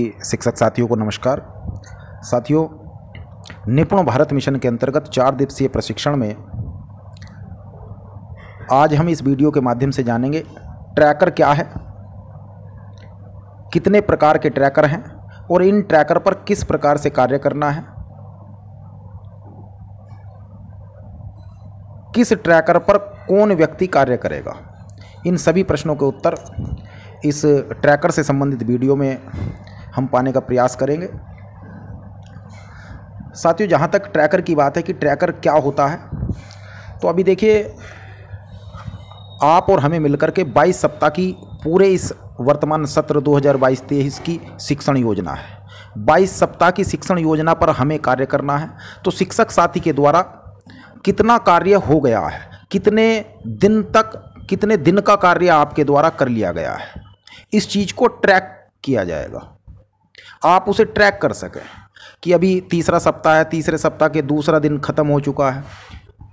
शिक्षक साथियों को नमस्कार साथियों निपुण भारत मिशन के अंतर्गत चार दिवसीय प्रशिक्षण में आज हम इस वीडियो के माध्यम से जानेंगे ट्रैकर क्या है कितने प्रकार के ट्रैकर हैं और इन ट्रैकर पर किस प्रकार से कार्य करना है किस ट्रैकर पर कौन व्यक्ति कार्य करेगा इन सभी प्रश्नों के उत्तर इस ट्रैकर से संबंधित वीडियो में हम पाने का प्रयास करेंगे साथियों जहाँ तक ट्रैकर की बात है कि ट्रैकर क्या होता है तो अभी देखिए आप और हमें मिलकर के 22 सप्ताह की पूरे इस वर्तमान सत्र 2022-23 की शिक्षण योजना है 22 सप्ताह की शिक्षण योजना पर हमें कार्य करना है तो शिक्षक साथी के द्वारा कितना कार्य हो गया है कितने दिन तक कितने दिन का कार्य आपके द्वारा कर लिया गया है इस चीज़ को ट्रैक किया जाएगा आप उसे ट्रैक कर सकें कि अभी तीसरा सप्ताह है तीसरे सप्ताह के दूसरा दिन खत्म हो चुका है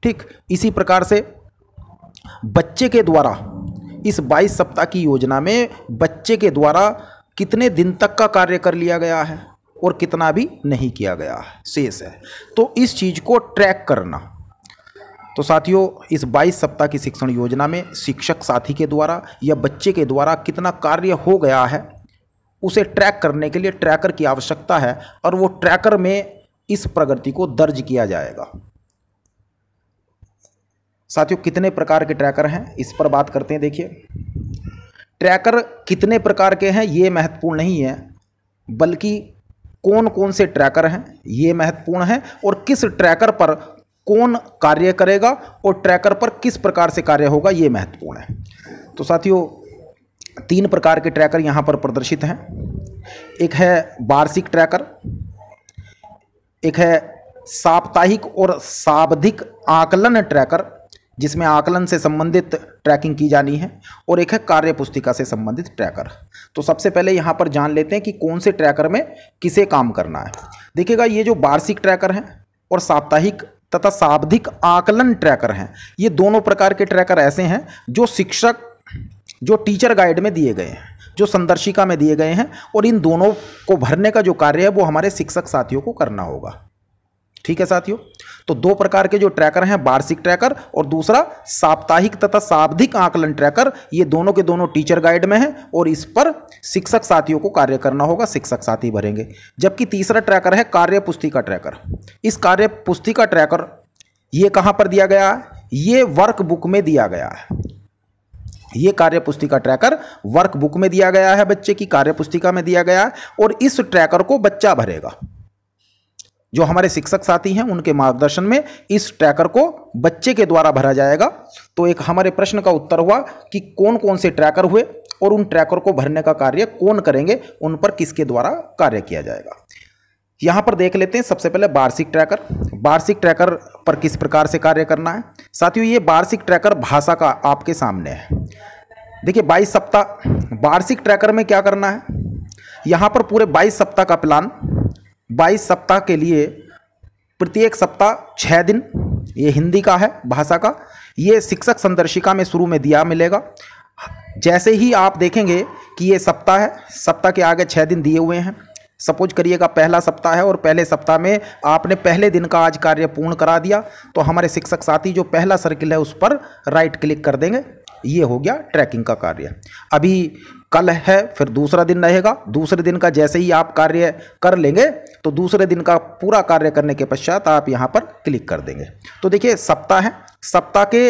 ठीक इसी प्रकार से बच्चे के द्वारा इस 22 सप्ताह की योजना में बच्चे के द्वारा कितने दिन तक का कार्य कर लिया गया है और कितना भी नहीं किया गया है शेष है तो इस चीज़ को ट्रैक करना तो साथियों इस 22 सप्ताह की शिक्षण योजना में शिक्षक साथी के द्वारा या बच्चे के द्वारा कितना कार्य हो गया है उसे ट्रैक करने के लिए ट्रैकर की आवश्यकता है और वो ट्रैकर में इस प्रगति को दर्ज किया जाएगा साथियों कितने प्रकार के ट्रैकर हैं इस पर बात करते हैं देखिए ट्रैकर कितने प्रकार के हैं ये महत्वपूर्ण नहीं है बल्कि कौन कौन से ट्रैकर हैं ये महत्वपूर्ण है और किस ट्रैकर पर कौन कार्य करेगा और ट्रैकर पर किस प्रकार से कार्य होगा ये महत्वपूर्ण है तो साथियों तीन प्रकार के ट्रैकर यहाँ पर प्रदर्शित हैं एक है वार्षिक ट्रैकर एक है साप्ताहिक और शाब्दिक आकलन ट्रैकर जिसमें आकलन से संबंधित ट्रैकिंग की जानी है और एक है कार्य पुस्तिका से संबंधित ट्रैकर तो सबसे पहले यहाँ पर जान लेते हैं कि कौन से ट्रैकर में किसे काम करना है देखिएगा ये जो वार्षिक ट्रैकर हैं और साप्ताहिक तथा सावधिक आकलन ट्रैकर हैं ये दोनों प्रकार के ट्रैकर ऐसे हैं जो शिक्षक जो टीचर गाइड में दिए गए हैं जो संदर्शिका में दिए गए हैं और इन दोनों को भरने का जो कार्य है वो हमारे शिक्षक साथियों को करना होगा ठीक है साथियों तो दो प्रकार के जो ट्रैकर हैं वार्षिक ट्रैकर और दूसरा साप्ताहिक तथा शाब्दिक आकलन ट्रैकर ये दोनों के दोनों टीचर गाइड में हैं और इस पर शिक्षक साथियों को कार्य करना होगा शिक्षक साथी भरेंगे जबकि तीसरा ट्रैकर है कार्य पुस्तिका ट्रैकर इस कार्य पुस्तिका ट्रैकर ये कहाँ पर दिया गया है ये वर्क बुक में दिया गया है ये कार्य पुस्तिका ट्रैकर वर्क बुक में दिया गया है बच्चे की कार्य पुस्तिका में दिया गया है और इस ट्रैकर को बच्चा भरेगा जो हमारे शिक्षक साथी हैं उनके मार्गदर्शन में इस ट्रैकर को बच्चे के द्वारा भरा जाएगा तो एक हमारे प्रश्न का उत्तर हुआ कि कौन कौन से ट्रैकर हुए और उन ट्रैकर को भरने का कार्य कौन करेंगे उन पर किसके द्वारा कार्य किया जाएगा यहाँ पर देख लेते हैं सबसे पहले वार्षिक ट्रैकर वार्षिक ट्रैकर पर किस प्रकार से कार्य करना है साथियों ये वार्षिक ट्रैकर भाषा का आपके सामने है देखिए बाईस सप्ताह वार्षिक ट्रैकर में क्या करना है यहाँ पर पूरे बाईस सप्ताह का प्लान बाईस सप्ताह के लिए प्रत्येक सप्ताह छः दिन ये हिंदी का है भाषा का ये शिक्षक संदर्शिका में शुरू में दिया मिलेगा जैसे ही आप देखेंगे कि ये सप्ताह है सप्ताह के आगे छः दिन दिए हुए हैं सपोज करिएगा पहला सप्ताह है और पहले सप्ताह में आपने पहले दिन का आज कार्य पूर्ण करा दिया तो हमारे शिक्षक साथी जो पहला सर्किल है उस पर राइट क्लिक कर देंगे ये हो गया ट्रैकिंग का कार्य अभी कल है फिर दूसरा दिन रहेगा दूसरे दिन का जैसे ही आप कार्य कर लेंगे तो दूसरे दिन का पूरा कार्य करने के पश्चात आप यहाँ पर क्लिक कर देंगे तो देखिए सप्ताह है सप्ताह के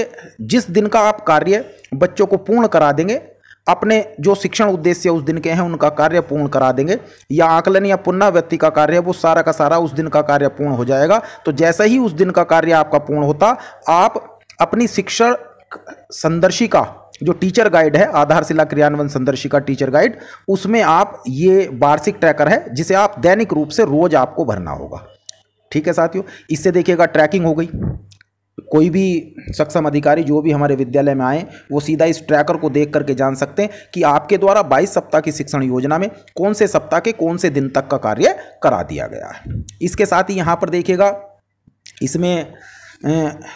जिस दिन का आप कार्य बच्चों को पूर्ण करा देंगे अपने जो शिक्षण उद्देश्य उस दिन के हैं उनका कार्य पूर्ण करा देंगे या आकलन या पुनः व्यक्ति का कार्य है वो सारा का सारा उस दिन का कार्य पूर्ण हो जाएगा तो जैसा ही उस दिन का कार्य आपका पूर्ण होता आप अपनी शिक्षण संदर्शिका जो टीचर गाइड है आधारशिला क्रियान्वयन संदर्शिका टीचर गाइड उसमें आप ये वार्षिक ट्रैकर है जिसे आप दैनिक रूप से रोज आपको भरना होगा ठीक है साथियों इससे देखिएगा ट्रैकिंग हो गई कोई भी सक्षम अधिकारी जो भी हमारे विद्यालय में आए वो सीधा इस ट्रैकर को देख करके जान सकते हैं कि आपके द्वारा 22 सप्ताह की शिक्षण योजना में कौन से सप्ताह के कौन से दिन तक का कार्य करा दिया गया है इसके साथ ही यहाँ पर देखिएगा इसमें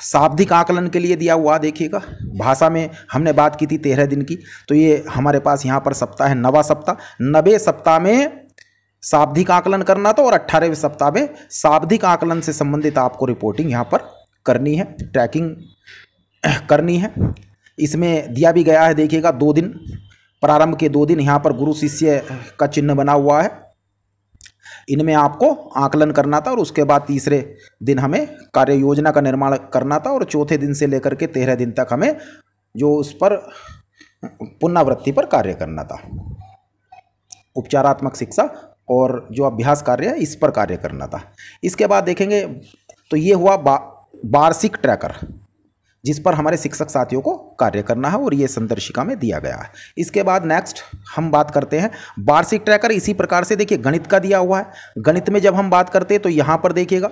शाब्दिक आकलन के लिए दिया हुआ देखिएगा भाषा में हमने बात की थी तेरह दिन की तो ये हमारे पास यहाँ पर सप्ताह है नवा सप्ताह नबे सप्ताह में शाब्दिक आकलन करना था और अट्ठारहवें सप्ताह में शाब्दिक आकलन से संबंधित आपको रिपोर्टिंग यहाँ पर करनी है ट्रैकिंग करनी है इसमें दिया भी गया है देखिएगा दो दिन प्रारंभ के दो दिन यहाँ पर गुरु शिष्य का चिन्ह बना हुआ है इनमें आपको आकलन करना था और उसके बाद तीसरे दिन हमें कार्य योजना का निर्माण करना था और चौथे दिन से लेकर के तेरह दिन तक हमें जो उस पर पुनरावृत्ति पर कार्य करना था उपचारात्मक शिक्षा और जो अभ्यास कार्य है इस पर कार्य करना था इसके बाद देखेंगे तो ये हुआ वार्षिक ट्रैकर जिस पर हमारे शिक्षक साथियों को कार्य करना है और ये संदर्शिका में दिया गया है इसके बाद नेक्स्ट हम बात करते हैं वार्षिक ट्रैकर इसी प्रकार से देखिए गणित का दिया हुआ है गणित में जब हम बात करते हैं तो यहाँ पर देखिएगा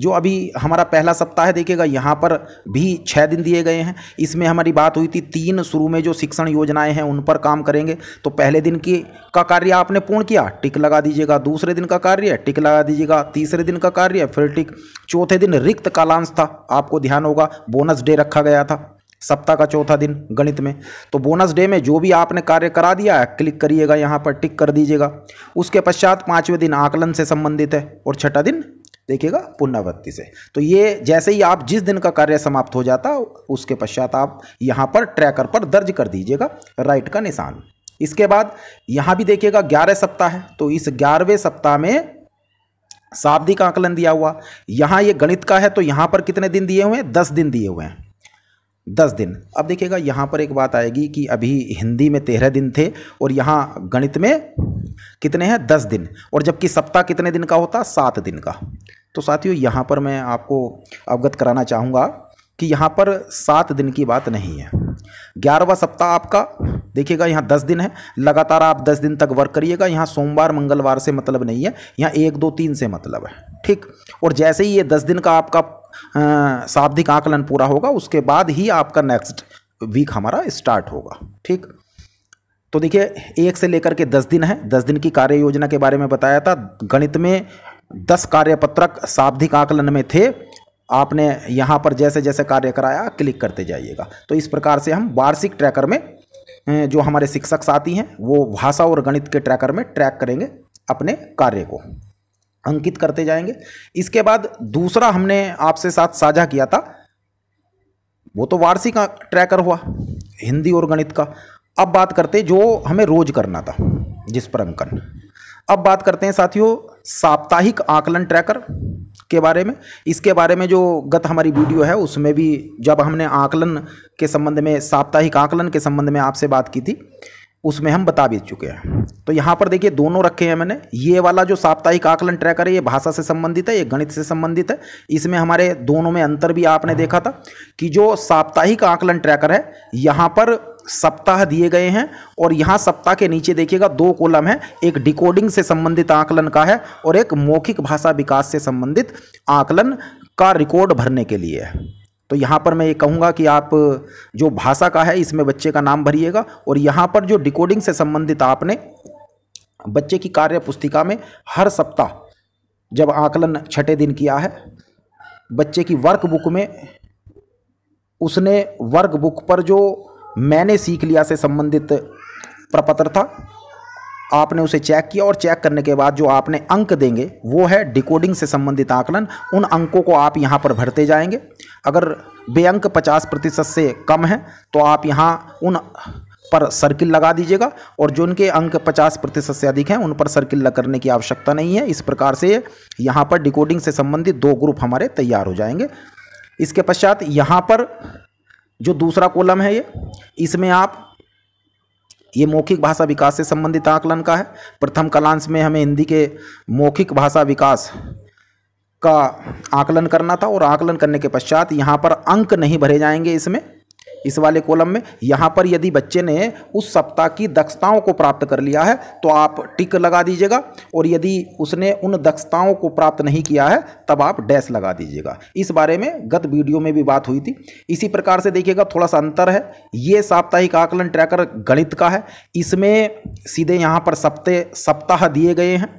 जो अभी हमारा पहला सप्ताह है देखिएगा यहाँ पर भी छः दिन दिए गए हैं इसमें हमारी बात हुई थी तीन शुरू में जो शिक्षण योजनाएं हैं उन पर काम करेंगे तो पहले दिन की का कार्य आपने पूर्ण किया टिक लगा दीजिएगा दूसरे दिन का कार्य टिक लगा दीजिएगा तीसरे दिन का कार्य फिर टिक चौथे दिन रिक्त कालांश था आपको ध्यान होगा बोनस डे रखा गया था सप्ताह का चौथा दिन गणित में तो बोनस डे में जो भी आपने कार्य करा दिया है क्लिक करिएगा यहाँ पर टिक कर दीजिएगा उसके पश्चात पाँचवें दिन आकलन से संबंधित है और छठा दिन देखिएगा पुनरावृत्ति से तो ये जैसे ही आप जिस दिन का कार्य समाप्त हो जाता उसके पश्चात आप यहाँ पर ट्रैकर पर दर्ज कर दीजिएगा राइट का निशान इसके बाद यहाँ भी देखिएगा ग्यारह सप्ताह है तो इस ग्यारहवें सप्ताह में शाब्दिक आकलन दिया हुआ यहाँ ये गणित का है तो यहाँ पर कितने दिन दिए हुए हैं दस दिन दिए हुए हैं दस दिन अब देखिएगा यहाँ पर एक बात आएगी कि अभी हिंदी में तेरह दिन थे और यहाँ गणित में कितने हैं दस दिन और जबकि सप्ताह कितने दिन का होता सात दिन का तो साथियों यहाँ पर मैं आपको अवगत कराना चाहूँगा कि यहाँ पर सात दिन की बात नहीं है ग्यारहवा सप्ताह आपका देखिएगा यहाँ दस दिन है लगातार आप दस दिन तक वर्क करिएगा यहाँ सोमवार मंगलवार से मतलब नहीं है यहाँ एक दो तीन से मतलब है ठीक और जैसे ही ये दस दिन का आपका शाब्दिक आकलन पूरा होगा उसके बाद ही आपका नेक्स्ट वीक हमारा स्टार्ट होगा ठीक तो देखिए एक से लेकर के दस दिन है दस दिन की कार्य योजना के बारे में बताया था गणित में दस कार्यपत्रक शाब्दिक आकलन में थे आपने यहाँ पर जैसे जैसे कार्य कराया क्लिक करते जाइएगा तो इस प्रकार से हम वार्षिक ट्रैकर में जो हमारे शिक्षक साथी हैं वो भाषा और गणित के ट्रैकर में ट्रैक करेंगे अपने कार्य को अंकित करते जाएंगे इसके बाद दूसरा हमने आपसे साथ साझा किया था वो तो वार्षिक ट्रैकर हुआ हिंदी और गणित का अब बात करते जो हमें रोज करना था जिस पर अंकन अब बात करते हैं साथियों साप्ताहिक आकलन ट्रैकर के बारे में इसके बारे में जो गत हमारी वीडियो है उसमें भी जब हमने आकलन के संबंध में साप्ताहिक आकलन के संबंध में आपसे बात की थी उसमें हम बता भी चुके हैं तो यहाँ पर देखिए दोनों रखे हैं मैंने ये वाला जो साप्ताहिक आकलन ट्रैकर है ये भाषा से संबंधित है ये गणित से संबंधित है इसमें हमारे दोनों में अंतर भी आपने देखा था कि जो साप्ताहिक आकलन ट्रैकर है यहाँ पर सप्ताह दिए गए हैं और यहाँ सप्ताह के नीचे देखिएगा दो कॉलम है एक डिकोडिंग से संबंधित आकलन का है और एक मौखिक भाषा विकास से संबंधित आकलन का रिकॉर्ड भरने के लिए है तो यहाँ पर मैं ये कहूँगा कि आप जो भाषा का है इसमें बच्चे का नाम भरिएगा और यहाँ पर जो डिकोडिंग से संबंधित आपने बच्चे की कार्य पुस्तिका में हर सप्ताह जब आकलन छठे दिन किया है बच्चे की वर्क बुक में उसने वर्क बुक पर जो मैंने सीख लिया से संबंधित प्रपत्र था आपने उसे चेक किया और चेक करने के बाद जो आपने अंक देंगे वो है डिकोडिंग से संबंधित आकलन उन अंकों को आप यहाँ पर भरते जाएंगे अगर बेअंक पचास प्रतिशत से कम है तो आप यहाँ उन पर सर्किल लगा दीजिएगा और जो उनके अंक 50 प्रतिशत से अधिक हैं उन पर सर्किल करने की आवश्यकता नहीं है इस प्रकार से यहाँ पर डिकोडिंग से संबंधित दो ग्रुप हमारे तैयार हो जाएंगे इसके पश्चात यहाँ पर जो दूसरा कॉलम है ये इसमें आप ये मौखिक भाषा विकास से संबंधित आकलन का है प्रथम कलांश में हमें हिंदी के मौखिक भाषा विकास का आकलन करना था और आकलन करने के पश्चात यहाँ पर अंक नहीं भरे जाएंगे इसमें इस वाले कॉलम में यहाँ पर यदि बच्चे ने उस सप्ताह की दक्षताओं को प्राप्त कर लिया है तो आप टिक लगा दीजिएगा और यदि उसने उन दक्षताओं को प्राप्त नहीं किया है तब आप डैश लगा दीजिएगा इस बारे में गत वीडियो में भी बात हुई थी इसी प्रकार से देखिएगा थोड़ा सा अंतर है ये साप्ताहिक आकलन ट्रैकर गणित का है इसमें सीधे यहाँ पर सप्ते सप्ताह दिए गए हैं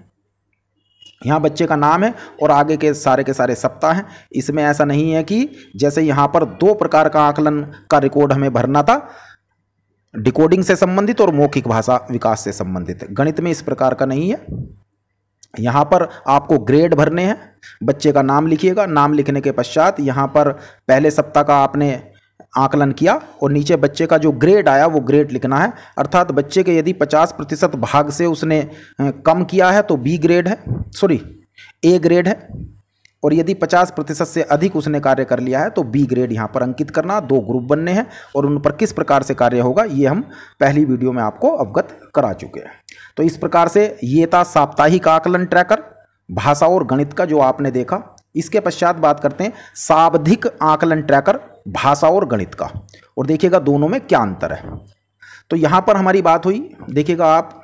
यहाँ बच्चे का नाम है और आगे के सारे के सारे सप्ताह हैं इसमें ऐसा नहीं है कि जैसे यहाँ पर दो प्रकार का आकलन का रिकॉर्ड हमें भरना था डिकोडिंग से संबंधित और मौखिक भाषा विकास से संबंधित गणित में इस प्रकार का नहीं है यहाँ पर आपको ग्रेड भरने हैं बच्चे का नाम लिखिएगा नाम लिखने के पश्चात यहाँ पर पहले सप्ताह का आपने आकलन किया और नीचे बच्चे का जो ग्रेड आया वो ग्रेड लिखना है अर्थात बच्चे के यदि 50 प्रतिशत भाग से उसने कम किया है तो बी ग्रेड है सॉरी ए ग्रेड है और यदि 50 प्रतिशत से अधिक उसने कार्य कर लिया है तो बी ग्रेड यहाँ पर अंकित करना दो ग्रुप बनने हैं और उन पर किस प्रकार से कार्य होगा ये हम पहली वीडियो में आपको अवगत करा चुके हैं तो इस प्रकार से ये था साप्ताहिक आकलन ट्रैकर भाषा और गणित का जो आपने देखा इसके पश्चात बात करते हैं सावधिक आकलन ट्रैकर भाषा और गणित का और देखिएगा दोनों में क्या अंतर है तो यहाँ पर हमारी बात हुई देखिएगा आप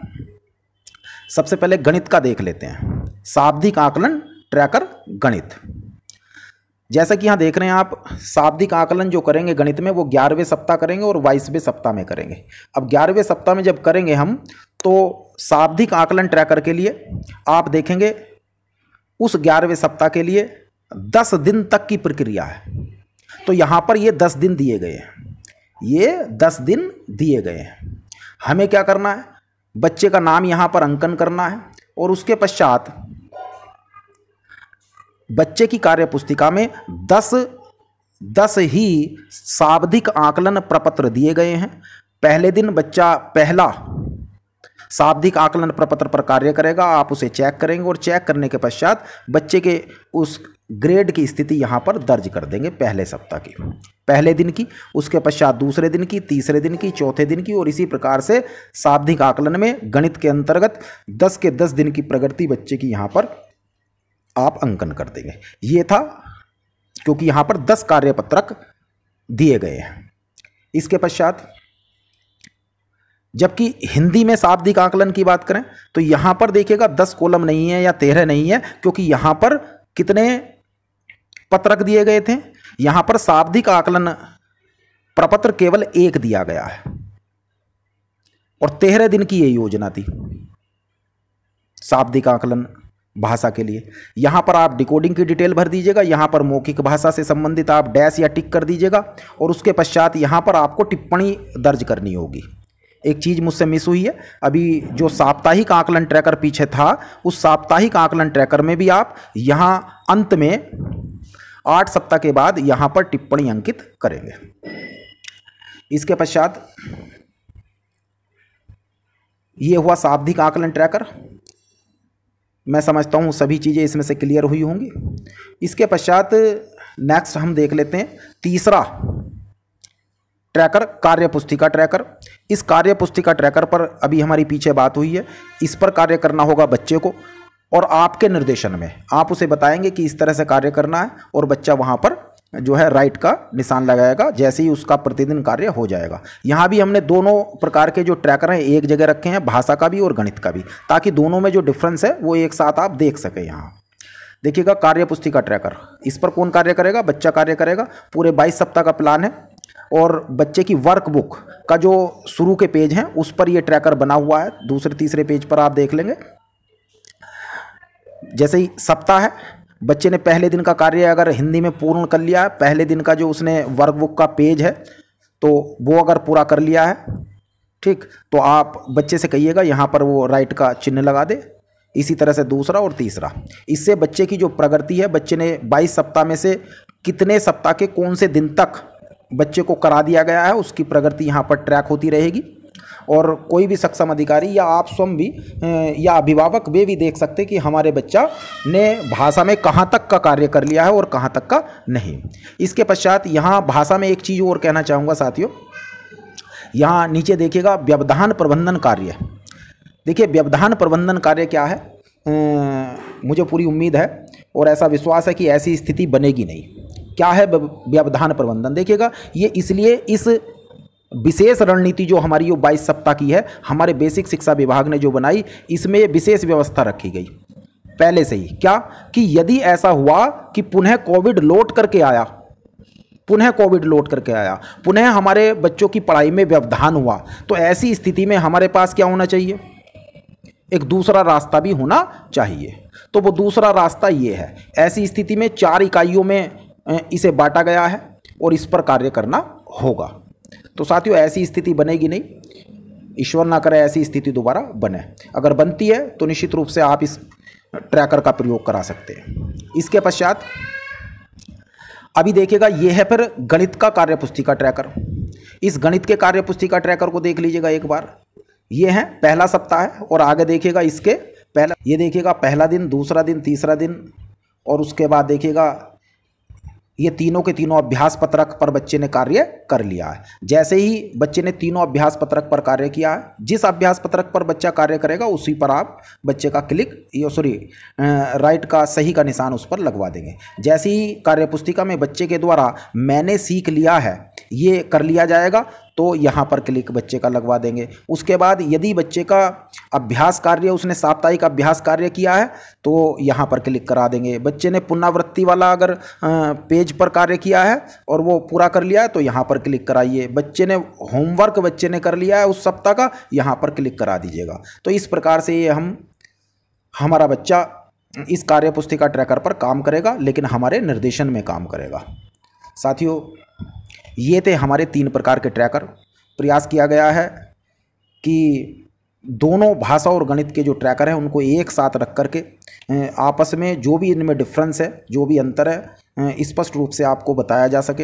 सबसे पहले गणित का देख लेते हैं शाब्दिक आकलन ट्रैकर गणित जैसा कि यहाँ देख रहे हैं आप शाब्दिक आकलन जो करेंगे गणित में वो ग्यारहवें सप्ताह करेंगे और बाईसवें सप्ताह में करेंगे अब ग्यारहवें सप्ताह में जब करेंगे हम तो शाब्दिक आकलन ट्रैकर के लिए आप देखेंगे उस ग्यारहवें सप्ताह के लिए दस दिन तक की प्रक्रिया है तो यहाँ पर ये दस दिन दिए गए हैं ये दस दिन दिए गए हैं हमें क्या करना है बच्चे का नाम यहाँ पर अंकन करना है और उसके पश्चात बच्चे की कार्य पुस्तिका में दस दस ही शाब्दिक आकलन प्रपत्र दिए गए हैं पहले दिन बच्चा पहला शाब्दिक आकलन प्रपत्र पर कार्य करेगा आप उसे चेक करेंगे और चेक करने के पश्चात बच्चे के उस ग्रेड की स्थिति यहाँ पर दर्ज कर देंगे पहले सप्ताह की पहले दिन की उसके पश्चात दूसरे दिन की तीसरे दिन की चौथे दिन की और इसी प्रकार से शाब्दिक आकलन में गणित के अंतर्गत 10 के 10 दिन की प्रगति बच्चे की यहाँ पर आप अंकन कर देंगे ये था क्योंकि यहाँ पर 10 कार्यपत्रक दिए गए हैं इसके पश्चात जबकि हिंदी में शाब्दिक आकलन की बात करें तो यहाँ पर देखिएगा दस कॉलम नहीं है या तेरह नहीं है क्योंकि यहाँ पर कितने पत्रक दिए गए थे यहां पर शाब्दिक आकलन प्रपत्र केवल एक दिया गया है और तेरह दिन की यह योजना थी शाब्दिक आकलन भाषा के लिए यहां पर आप डिकोडिंग की डिटेल भर दीजिएगा यहां पर मौखिक भाषा से संबंधित आप डैश या टिक कर दीजिएगा और उसके पश्चात यहां पर आपको टिप्पणी दर्ज करनी होगी एक चीज़ मुझसे मिस हुई है अभी जो साप्ताहिक आकलन ट्रैकर पीछे था उस साप्ताहिक आकलन ट्रैकर में भी आप यहां अंत में आठ सप्ताह के बाद यहां पर टिप्पणी अंकित करेंगे इसके पश्चात ये हुआ शाब्दिक आकलन ट्रैकर मैं समझता हूँ सभी चीज़ें इसमें से क्लियर हुई होंगी इसके पश्चात नेक्स्ट हम देख लेते हैं तीसरा ट्रैकर कार्य पुस्तिका ट्रैकर इस कार्य पुस्तिका ट्रैकर पर अभी हमारी पीछे बात हुई है इस पर कार्य करना होगा बच्चे को और आपके निर्देशन में आप उसे बताएंगे कि इस तरह से कार्य करना है और बच्चा वहाँ पर जो है राइट का निशान लगाएगा जैसे ही उसका प्रतिदिन कार्य हो जाएगा यहाँ भी हमने दोनों प्रकार के जो ट्रैकर हैं एक जगह रखे हैं भाषा का भी और गणित का भी ताकि दोनों में जो डिफरेंस है वो एक साथ आप देख सकें यहाँ देखिएगा कार्य पुस्तिका ट्रैकर इस पर कौन कार्य करेगा बच्चा कार्य करेगा पूरे बाईस सप्ताह का प्लान है और बच्चे की वर्कबुक का जो शुरू के पेज हैं उस पर ये ट्रैकर बना हुआ है दूसरे तीसरे पेज पर आप देख लेंगे जैसे ही सप्ताह है बच्चे ने पहले दिन का कार्य अगर हिंदी में पूर्ण कर लिया है पहले दिन का जो उसने वर्कबुक का पेज है तो वो अगर पूरा कर लिया है ठीक तो आप बच्चे से कहिएगा यहाँ पर वो राइट का चिन्ह लगा दे इसी तरह से दूसरा और तीसरा इससे बच्चे की जो प्रगति है बच्चे ने 22 सप्ताह में से कितने सप्ताह के कौन से दिन तक बच्चे को करा दिया गया है उसकी प्रगति यहाँ पर ट्रैक होती रहेगी और कोई भी सक्षम अधिकारी या आप स्वयं भी या अभिभावक वे भी देख सकते कि हमारे बच्चा ने भाषा में कहाँ तक का कार्य कर लिया है और कहाँ तक का नहीं इसके पश्चात यहाँ भाषा में एक चीज़ और कहना चाहूँगा साथियों यहाँ नीचे देखिएगा व्यवधान प्रबंधन कार्य देखिए व्यवधान प्रबंधन कार्य क्या है मुझे पूरी उम्मीद है और ऐसा विश्वास है कि ऐसी स्थिति बनेगी नहीं क्या है व्यवधान प्रबंधन देखिएगा ये इसलिए इस विशेष रणनीति जो हमारी वो बाईस सप्ताह की है हमारे बेसिक शिक्षा विभाग ने जो बनाई इसमें विशेष व्यवस्था रखी गई पहले से ही क्या कि यदि ऐसा हुआ कि पुनः कोविड लौट करके आया पुनः कोविड लौट करके आया पुनः हमारे बच्चों की पढ़ाई में व्यवधान हुआ तो ऐसी स्थिति में हमारे पास क्या होना चाहिए एक दूसरा रास्ता भी होना चाहिए तो वो दूसरा रास्ता ये है ऐसी स्थिति में चार इकाइयों में इसे बांटा गया है और इस पर कार्य करना होगा तो साथियों ऐसी स्थिति बनेगी नहीं ईश्वर ना करे ऐसी स्थिति दोबारा बने अगर बनती है तो निश्चित रूप से आप इस ट्रैकर का प्रयोग करा सकते हैं इसके पश्चात अभी देखिएगा यह है फिर गणित का कार्य पुस्तिका ट्रैकर इस गणित के कार्य पुस्तिका ट्रैकर को देख लीजिएगा एक बार ये है पहला सप्ताह है और आगे देखिएगा इसके पहला ये देखिएगा पहला दिन दूसरा दिन तीसरा दिन और उसके बाद देखिएगा ये तीनों के तीनों अभ्यास पत्रक पर बच्चे ने कार्य कर लिया है जैसे ही बच्चे ने तीनों अभ्यास पत्रक पर कार्य किया है जिस अभ्यास पत्रक पर बच्चा कार्य करेगा उसी पर आप बच्चे का क्लिक या सॉरी राइट का सही का निशान उस पर लगवा देंगे जैसे ही कार्य पुस्तिका में बच्चे के द्वारा मैंने सीख लिया है ये कर लिया जाएगा तो यहाँ पर क्लिक बच्चे का लगवा देंगे उसके बाद यदि बच्चे का अभ्यास कार्य उसने साप्ताहिक अभ्यास कार्य किया है तो यहाँ पर क्लिक करा देंगे बच्चे ने पुनरावृत्ति वाला अगर पेज पर कार्य किया है और वो पूरा कर लिया है तो यहाँ पर क्लिक कराइए बच्चे ने होमवर्क बच्चे ने कर लिया है उस सप्ताह का यहाँ पर क्लिक करा दीजिएगा तो इस प्रकार से ये हम हमारा बच्चा इस कार्य पुस्तिका ट्रैकर पर काम करेगा लेकिन हमारे निर्देशन में काम करेगा साथियों ये थे हमारे तीन प्रकार के ट्रैकर प्रयास किया गया है कि दोनों भाषा और गणित के जो ट्रैकर हैं उनको एक साथ रख कर के आपस में जो भी इनमें डिफरेंस है जो भी अंतर है स्पष्ट रूप से आपको बताया जा सके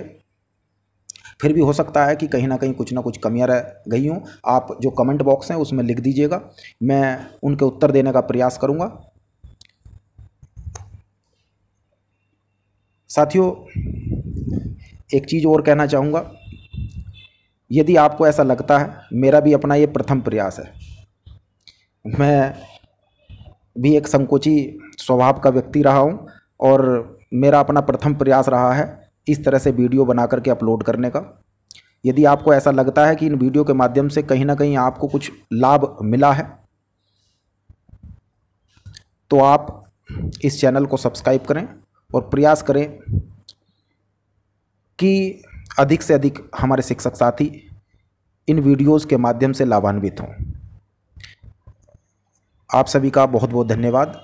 फिर भी हो सकता है कि कहीं ना कहीं कुछ ना कुछ कमियां रह गई हूँ आप जो कमेंट बॉक्स हैं उसमें लिख दीजिएगा मैं उनके उत्तर देने का प्रयास करूँगा साथियों एक चीज़ और कहना चाहूँगा यदि आपको ऐसा लगता है मेरा भी अपना ये प्रथम प्रयास है मैं भी एक संकोची स्वभाव का व्यक्ति रहा हूँ और मेरा अपना प्रथम प्रयास रहा है इस तरह से वीडियो बना करके अपलोड करने का यदि आपको ऐसा लगता है कि इन वीडियो के माध्यम से कहीं ना कहीं आपको कुछ लाभ मिला है तो आप इस चैनल को सब्सक्राइब करें और प्रयास करें कि अधिक से अधिक हमारे शिक्षक साथी इन वीडियोज़ के माध्यम से लाभान्वित हों आप सभी का बहुत बहुत धन्यवाद